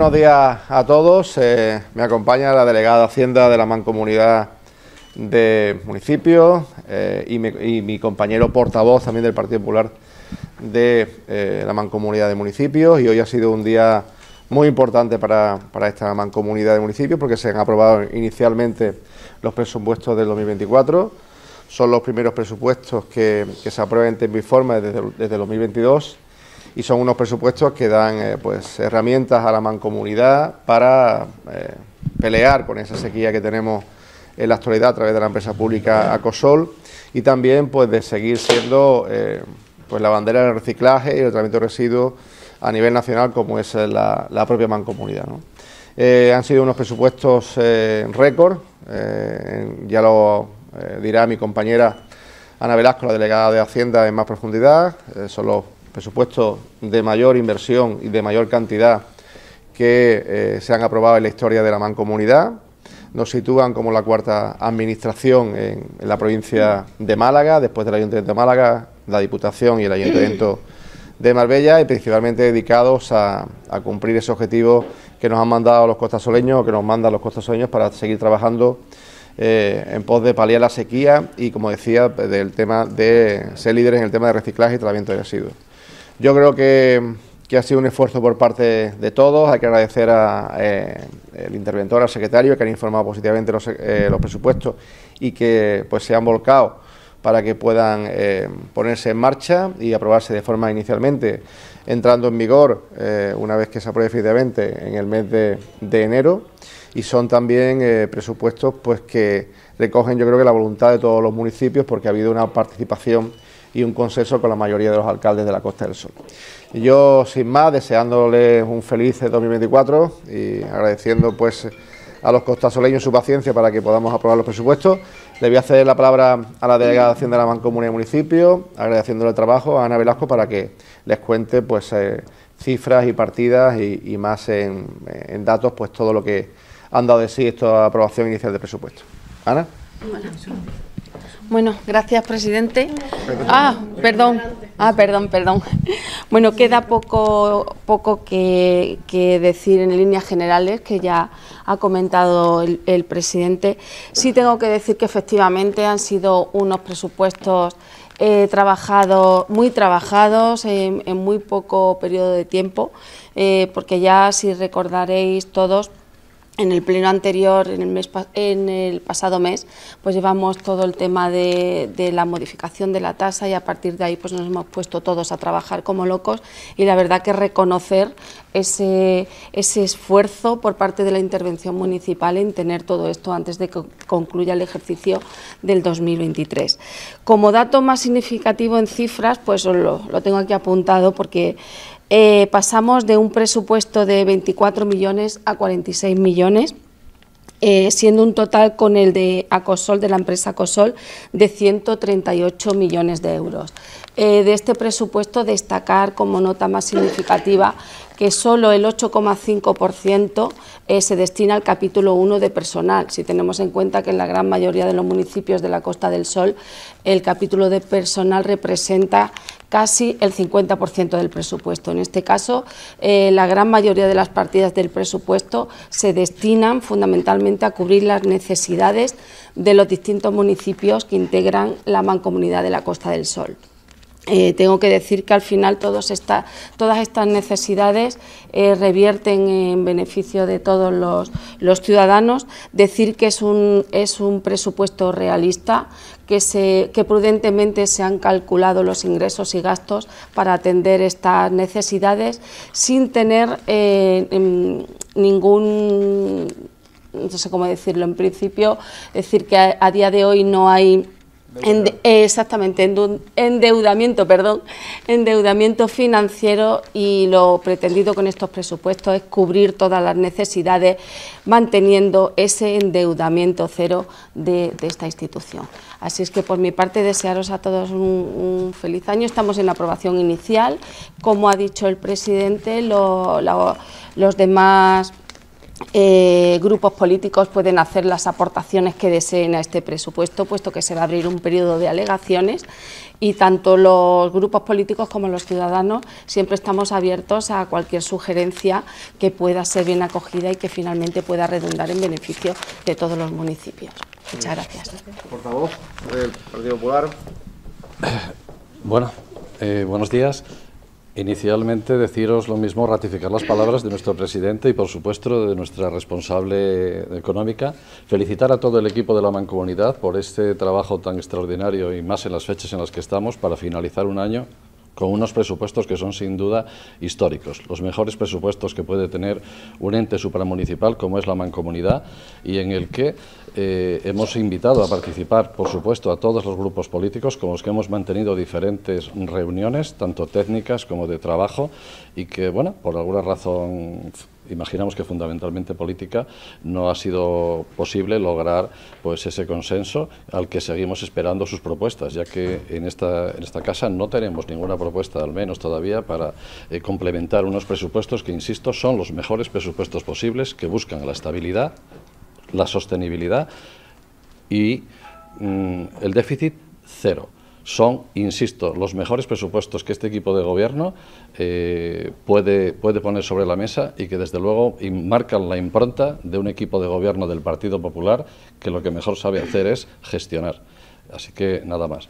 Buenos días a todos. Eh, me acompaña la delegada de Hacienda de la Mancomunidad de Municipios eh, y, mi, compañero portavoz también del Partido Popular de eh, la Mancomunidad de Municipios. Y hoy ha sido un día muy importante para, para esta Mancomunidad de Municipios porque se han aprobado inicialmente los presupuestos del 2024. Son los primeros presupuestos que, se aprueben en forma desde, desde el 2022 y son unos presupuestos que dan eh, pues herramientas a la mancomunidad para eh, pelear con esa sequía que tenemos en la actualidad a través de la empresa pública Acosol y también pues de seguir siendo eh, pues la bandera del reciclaje y el tratamiento de residuos a nivel nacional como es la, propia mancomunidad. ¿no? han sido unos presupuestos récord, ya lo dirá mi compañera Ana Velasco, la delegada de Hacienda en más profundidad, son presupuestos de mayor inversión y de mayor cantidad que eh, se han aprobado en la historia de la mancomunidad. Nos sitúan como la cuarta administración en, la provincia de Málaga, después del Ayuntamiento de Málaga, la Diputación y el Ayuntamiento de Marbella, y principalmente dedicados a, cumplir ese objetivo que nos han mandado los costasoleños o que nos mandan los costasoleños para seguir trabajando eh, en pos de paliar la sequía y, como decía, del tema de ser líderes en el tema de reciclaje y tratamiento de residuos. Yo creo que, ha sido un esfuerzo por parte de todos. Hay que agradecer al eh, interventor, al secretario, que han informado positivamente eh, los, presupuestos y que pues, se han volcado para que puedan eh, ponerse en marcha y aprobarse de forma inicialmente, entrando en vigor una vez que se apruebe definitivamente en el mes de, de enero. Y son también presupuestos pues, que recogen yo creo que la voluntad de todos los municipios porque ha habido una participación y un consenso con la mayoría de los alcaldes de la Costa del Sol. yo, sin más, deseándoles un feliz 2024 y agradeciendo pues a los costasoleños su paciencia para que podamos aprobar los presupuestos. Le voy a ceder la palabra a la delegación de la Mancomunidad y Municipio, agradeciéndole el trabajo a Ana Velasco para que les cuente pues eh, cifras y partidas y, más en, datos pues todo lo que han dado de sí esta aprobación inicial de presupuesto. Ana. Bueno, gracias, presidente. Ah, perdón. Ah, perdón, perdón. Bueno, queda poco, poco que, decir en líneas generales, que ya ha comentado el, presidente. Sí tengo que decir que efectivamente han sido unos presupuestos eh, trabajados, muy trabajados en, muy poco periodo de tiempo, eh, porque ya, si recordaréis todos, en el pleno anterior, en el, en el pasado mes, pues llevamos todo el tema de, la modificación de la tasa y a partir de ahí pues nos hemos puesto todos a trabajar como locos y la verdad que reconocer ese, esfuerzo por parte de la intervención municipal en tener todo esto antes de que concluya el ejercicio del 2023. Como dato más significativo en cifras, pues lo, lo tengo aquí apuntado porque eh, pasamos de un presupuesto de 24 millones a 46 millones. Eh, siendo un total con el de Acosol, de la empresa Acosol, de 138 millones de euros. Eh, de este presupuesto destacar como nota más significativa que solo el 8,5% eh, se destina al capítulo 1 de personal. Si tenemos en cuenta que en la gran mayoría de los municipios de la Costa del Sol el capítulo de personal representa casi el 50% del presupuesto. En este caso, eh, la gran mayoría de las partidas del presupuesto se destinan fundamentalmente a cubrir las necesidades de los distintos municipios que integran la mancomunidad de la Costa del Sol. Eh, tengo que decir que al final todos todas estas necesidades eh, revierten en beneficio de todos los, ciudadanos. Decir que es un, es un presupuesto realista, que, se, que prudentemente se han calculado los ingresos y gastos para atender estas necesidades sin tener eh, ningún, no sé cómo decirlo, en principio, decir que a día de hoy no hay exactamente, endeudamiento, perdón, endeudamiento financiero y lo pretendido con estos presupuestos es cubrir todas las necesidades manteniendo ese endeudamiento cero de, esta institución. Así es que por mi parte desearos a todos un, feliz año. Estamos en la aprobación inicial. Como ha dicho el presidente, los demás eh, grupos políticos pueden hacer las aportaciones que deseen a este presupuesto, puesto que se va a abrir un periodo de alegaciones y tanto los grupos políticos como los ciudadanos siempre estamos abiertos a cualquier sugerencia que pueda ser bien acogida y que finalmente pueda redundar en beneficio de todos los municipios. Muchas gracias. Por Partido Popular. Bueno, eh, buenos días. Inicialmente deciros lo mismo, ratificar las palabras de nuestro presidente y por supuesto de nuestra responsable económica. Felicitar a todo el equipo de la Mancomunidad por este trabajo tan extraordinario y más en las fechas en las que estamos para finalizar un año con unos presupuestos que son sin duda históricos, los mejores presupuestos que puede tener un ente supramunicipal como es la Mancomunidad y en el que eh, hemos invitado a participar, por supuesto, a todos los grupos políticos con los que hemos mantenido diferentes reuniones, tanto técnicas como de trabajo, y que, bueno, por alguna razón imaginamos que fundamentalmente política, no ha sido posible lograr pues, ese consenso al que seguimos esperando sus propuestas, ya que en esta, en esta casa no tenemos ninguna propuesta, al menos todavía, para eh, complementar unos presupuestos que, insisto, son los mejores presupuestos posibles que buscan la estabilidad, la sostenibilidad y mm, el déficit cero son, insisto, los mejores presupuestos que este equipo de gobierno eh, puede, puede poner sobre la mesa y que desde luego marcan la impronta de un equipo de gobierno del Partido Popular que lo que mejor sabe hacer es gestionar. Así que nada más.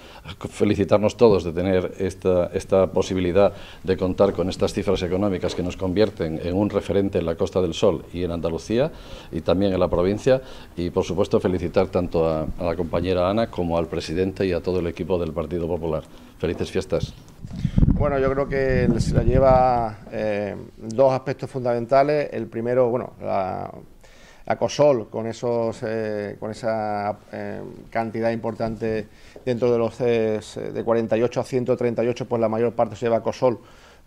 Felicitarnos todos de tener esta, esta, posibilidad de contar con estas cifras económicas que nos convierten en un referente en la Costa del Sol y en Andalucía y también en la provincia. Y por supuesto felicitar tanto a, la compañera Ana como al presidente y a todo el equipo del Partido Popular. Felices fiestas. Bueno, yo creo que se la lleva eh, dos aspectos fundamentales. El primero, bueno, la Acosol con, esos, eh, con esa eh, cantidad importante dentro de los eh, de 48 a 138, pues la mayor parte se lleva a Acosol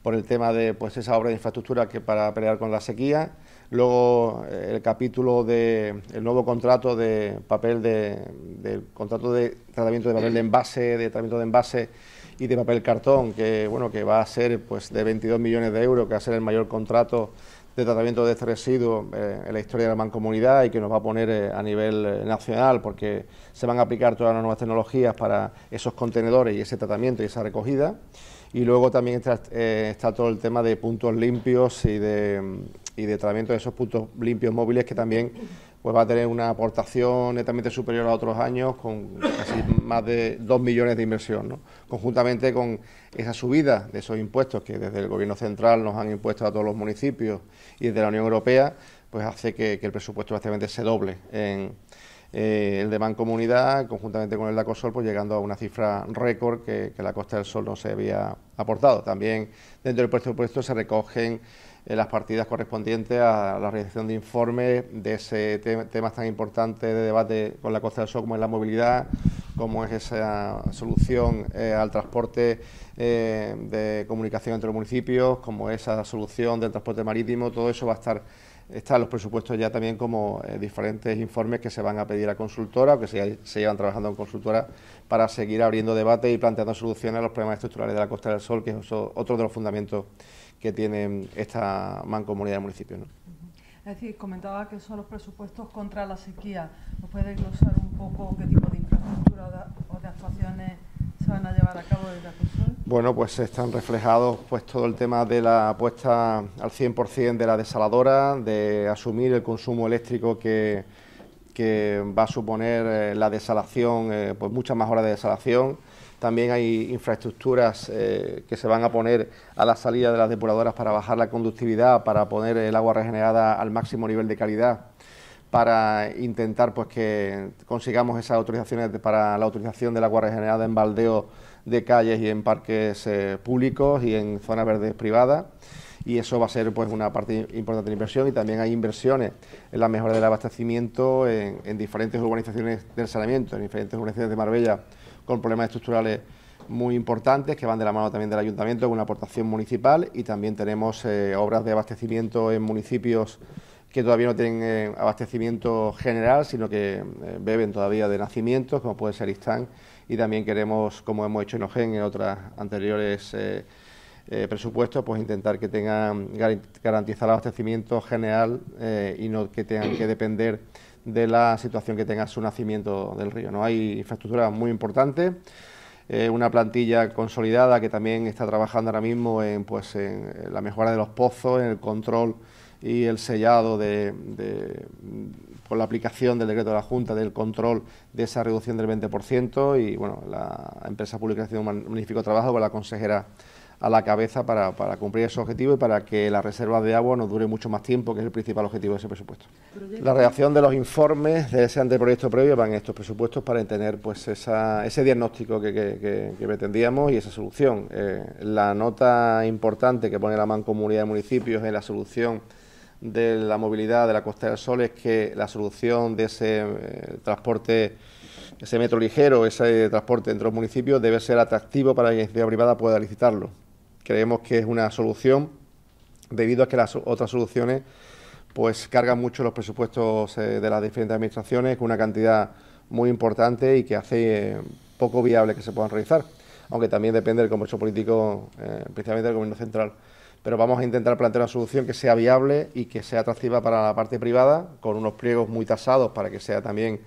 por el tema de pues esa obra de infraestructura que para pelear con la sequía, luego el capítulo de nuevo contrato de papel de, del contrato de tratamiento de papel de envase, de tratamiento de envase y de papel cartón, que bueno, que va a ser pues de 22 millones de euros, que va a ser el mayor contrato de tratamiento de este residuo eh, en la historia de la mancomunidad y que nos va a poner eh, a nivel eh, nacional porque se van a aplicar todas las nuevas tecnologías para esos contenedores y ese tratamiento y esa recogida. Y luego también está, está todo el tema de puntos limpios y de, y de tratamiento de esos puntos limpios móviles que también pues va a tener una aportación netamente superior a otros años con casi más de 2 millones de inversión, ¿no? conjuntamente con esa subida de esos impuestos que desde el Gobierno central nos han impuesto a todos los municipios y desde la Unión Europea, pues hace que, el presupuesto prácticamente se doble en eh, el de comunidad, conjuntamente con el de Acosol, pues llegando a una cifra récord que la Costa del Sol no se había aportado. También dentro del presupuesto se recogen las partidas correspondientes a la realización de informes de ese tema tan importante de debate con la Costa del Sol como es la movilidad, como es esa solución eh, al transporte eh, de comunicación entre los municipios, como esa solución del transporte marítimo, todo eso va a estar están los presupuestos ya también como eh, diferentes informes que se van a pedir a consultora que se, se, llevan trabajando en consultora para seguir abriendo debate y planteando soluciones a los problemas estructurales de la Costa del Sol, que es otro de los fundamentos que tiene esta mancomunidad de municipios. ¿no? Es decir, comentaba que son los presupuestos contra la sequía. ¿Nos puede glosar un poco qué tipo de infraestructura o de, actuaciones se van a llevar a cabo desde Acusol? Bueno, pues están reflejados pues todo el tema de la apuesta al 100% de la desaladora, de asumir el consumo eléctrico que, que va a suponer eh, la desalación, eh, pues muchas más horas de desalación también hay infraestructuras eh, que se van a poner a la salida de las depuradoras para bajar la conductividad, para poner el agua regenerada al máximo nivel de calidad para intentar pues que consigamos esas autorizaciones para la autorización del agua regenerada en baldeos... de calles y en parques eh, públicos y en zonas verdes privadas y eso va a ser pues una parte importante de la inversión y también hay inversiones en la mejora del abastecimiento en, en diferentes urbanizaciones del saneamiento, en diferentes urbanizaciones de Marbella con problemas estructurales muy importantes que van de la mano también del ayuntamiento con una aportación municipal y también tenemos eh, obras de abastecimiento en municipios que todavía no tienen eh, abastecimiento general, sino que eh, beben todavía de nacimientos, como puede ser Istán, y también queremos, como hemos hecho en OGEN en otras anteriores presupuestos, pues intentar que tengan garantizar el abastecimiento general y no que tengan que depender de la situación que tenga su nacimiento del río. ¿no? Hay infraestructura muy importante, eh, una plantilla consolidada que también está trabajando ahora mismo en, pues, en la mejora de los pozos, en el control y el sellado de, por la aplicación del decreto de la Junta del control de esa reducción del 20% y bueno, la empresa pública ha hecho un magnífico trabajo con la consejera a la cabeza para, cumplir ese objetivo y para que las reservas de agua no dure mucho más tiempo, que es el principal objetivo de ese presupuesto. La reacción de los informes de ese anteproyecto previo van estos presupuestos para entender pues esa, ese diagnóstico que, que, pretendíamos y esa solución. Eh, la nota importante que pone la Mancomunidad de Municipios en la solución de la movilidad de la Costa del Sol es que la solución de ese eh, transporte ese metro ligero, ese transporte entre los municipios debe ser atractivo para que la iniciativa privada pueda licitarlo creemos que es una solución debido a que las otras soluciones pues cargan mucho los presupuestos eh, de las diferentes administraciones con una cantidad muy importante y que hace eh, poco viable que se puedan realizar, aunque también depende del comercio Político, eh, principalmente del Gobierno Central. Pero vamos a intentar plantear una solución que sea viable y que sea atractiva para la parte privada, con unos pliegos muy tasados para que sea también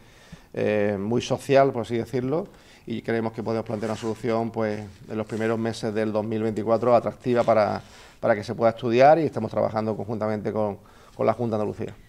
muy social, por así decirlo, y creemos que podemos plantear una solución pues, en los primeros meses del 2024 atractiva para, para que se pueda estudiar y estamos trabajando conjuntamente con, con la Junta de Andalucía.